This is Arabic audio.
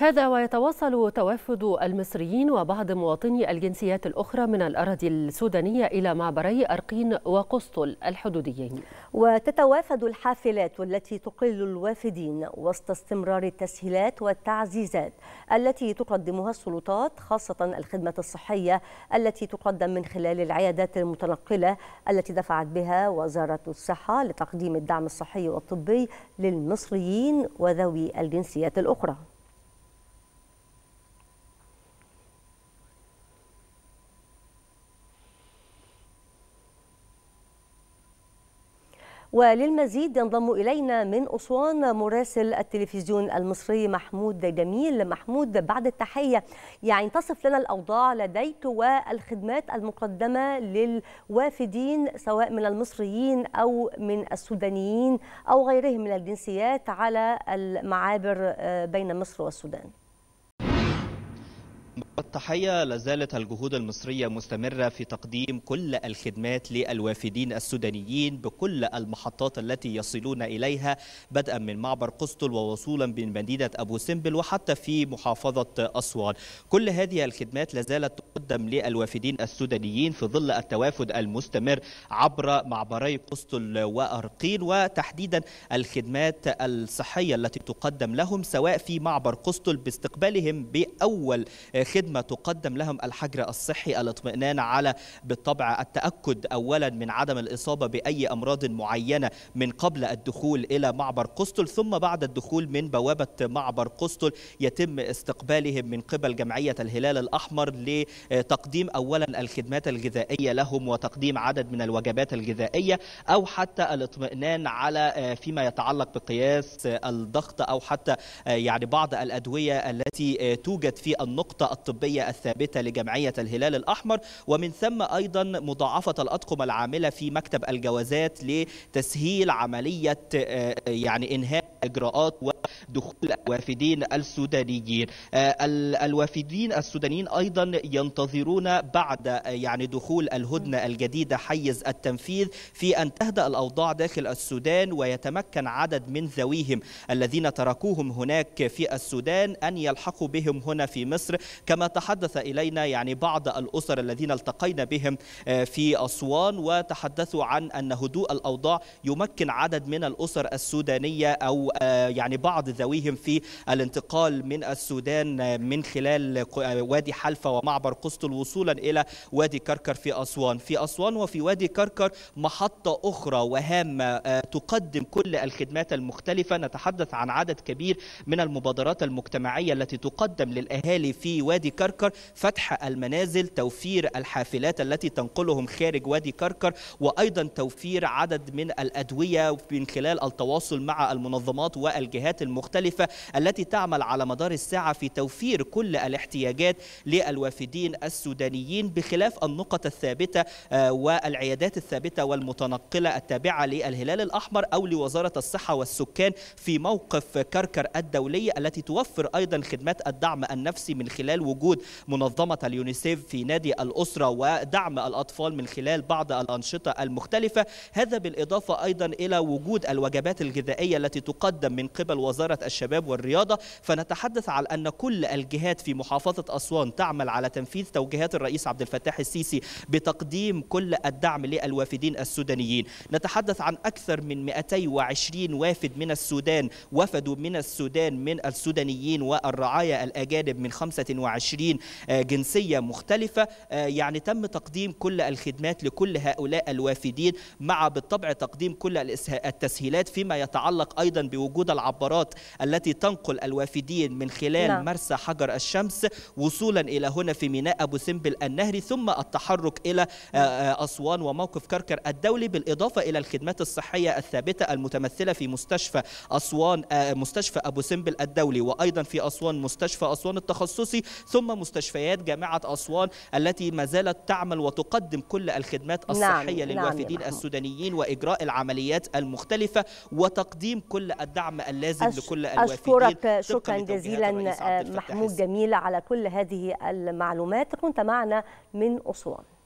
هذا ويتواصل توافد المصريين وبعض مواطني الجنسيات الأخرى من الأراضي السودانية إلى معبري أرقين وقسطل الحدوديين وتتوافد الحافلات التي تقل الوافدين وسط استمرار التسهيلات والتعزيزات التي تقدمها السلطات خاصة الخدمة الصحية التي تقدم من خلال العيادات المتنقلة التي دفعت بها وزارة الصحة لتقديم الدعم الصحي والطبي للمصريين وذوي الجنسيات الأخرى وللمزيد ينضم إلينا من أسوان مراسل التلفزيون المصري محمود جميل محمود بعد التحية يعني تصف لنا الأوضاع لديك والخدمات المقدمة للوافدين سواء من المصريين أو من السودانيين أو غيرهم من الجنسيات على المعابر آه، بين مصر والسودان التحية لازالت الجهود المصرية مستمرة في تقديم كل الخدمات للوافدين السودانيين بكل المحطات التي يصلون إليها بدءا من معبر قسطل ووصولا من مدينة أبو سمبل وحتى في محافظة أسوان كل هذه الخدمات لازالت تقدم للوافدين السودانيين في ظل التوافد المستمر عبر معبري قسطل وأرقين وتحديدا الخدمات الصحية التي تقدم لهم سواء في معبر قسطل باستقبالهم بأول خدمة تقدم لهم الحجر الصحي الاطمئنان على بالطبع التأكد أولا من عدم الإصابة بأي أمراض معينة من قبل الدخول إلى معبر قسطل ثم بعد الدخول من بوابة معبر قسطل يتم استقبالهم من قبل جمعية الهلال الأحمر لتقديم أولا الخدمات الغذائية لهم وتقديم عدد من الوجبات الغذائية أو حتى الاطمئنان على آه، فيما يتعلق بقياس الضغط أو حتى آه، يعني بعض الأدوية التي آه، توجد في النقطة الطبية النسبية الثابتة لجمعية الهلال الأحمر ومن ثم أيضا مضاعفة الأطقم العاملة في مكتب الجوازات لتسهيل عملية آه، يعني إنهاء اجراءات ودخول الوافدين السودانيين آه، الوافدين السودانيين ايضا ينتظرون بعد آه، يعني دخول الهدنه الجديده حيز التنفيذ في ان تهدا الاوضاع داخل السودان ويتمكن عدد من ذويهم الذين تركوهم هناك في السودان ان يلحقوا بهم هنا في مصر كما تحدث الينا يعني بعض الاسر الذين التقينا بهم آه، في اسوان وتحدثوا عن ان هدوء الاوضاع يمكن عدد من الاسر السودانيه او يعني بعض ذويهم في الانتقال من السودان آه، من خلال آه، وادي حلفة ومعبر قسطل وصولا الى وادي كركر في اسوان في اسوان وفي وادي كركر محطة اخرى وهامة آه، تقدم كل الخدمات المختلفة نتحدث عن عدد كبير من المبادرات المجتمعية التي تقدم للاهالي في وادي كركر فتح المنازل توفير الحافلات التي تنقلهم خارج وادي كركر وايضا توفير عدد من الادوية من خلال التواصل مع المنظمات المنظمات والجهات المختلفة التي تعمل على مدار الساعة في توفير كل الاحتياجات للوافدين السودانيين بخلاف النقط الثابتة آه، والعيادات الثابتة والمتنقلة التابعة للهلال الأحمر أو لوزارة الصحة والسكان في موقف كركر الدولية التي توفر أيضا خدمات الدعم النفسي من خلال وجود منظمة اليونيسيف في نادي الأسرة ودعم الأطفال من خلال بعض الأنشطة المختلفة هذا بالإضافة أيضا إلى وجود الوجبات الغذائية التي تقدم مقدم من قبل وزارة الشباب والرياضة فنتحدث على أن كل الجهات في محافظة أسوان تعمل على تنفيذ توجيهات الرئيس عبد الفتاح السيسي بتقديم كل الدعم للوافدين السودانيين نتحدث عن أكثر من 220 وافد من السودان وفدوا من السودان من السودانيين والرعايا الأجانب من 25 آه، جنسية مختلفة آه، يعني تم تقديم كل الخدمات لكل هؤلاء الوافدين مع بالطبع تقديم كل التسهيلات فيما يتعلق أيضا ب بوجود العبارات التي تنقل الوافدين من خلال نعم. مرسى حجر الشمس وصولا إلى هنا في ميناء أبو سمبل النهري ثم التحرك إلى آه، آه، أسوان وموقف كركر الدولي بالإضافة إلى الخدمات الصحية الثابتة المتمثلة في مستشفى أسوان آه، مستشفى أبو سمبل الدولي وأيضا في أسوان مستشفى أسوان التخصصي ثم مستشفيات جامعة أسوان التي ما زالت تعمل وتقدم كل الخدمات نعم، الصحية نعم. للوافدين نعم. السودانيين وإجراء العمليات المختلفة وتقديم كل الدعم اللازم أش... لكل الوافدين أشكرك شكرا جزيلا محمود جميل على كل هذه المعلومات كنت معنا من أسوان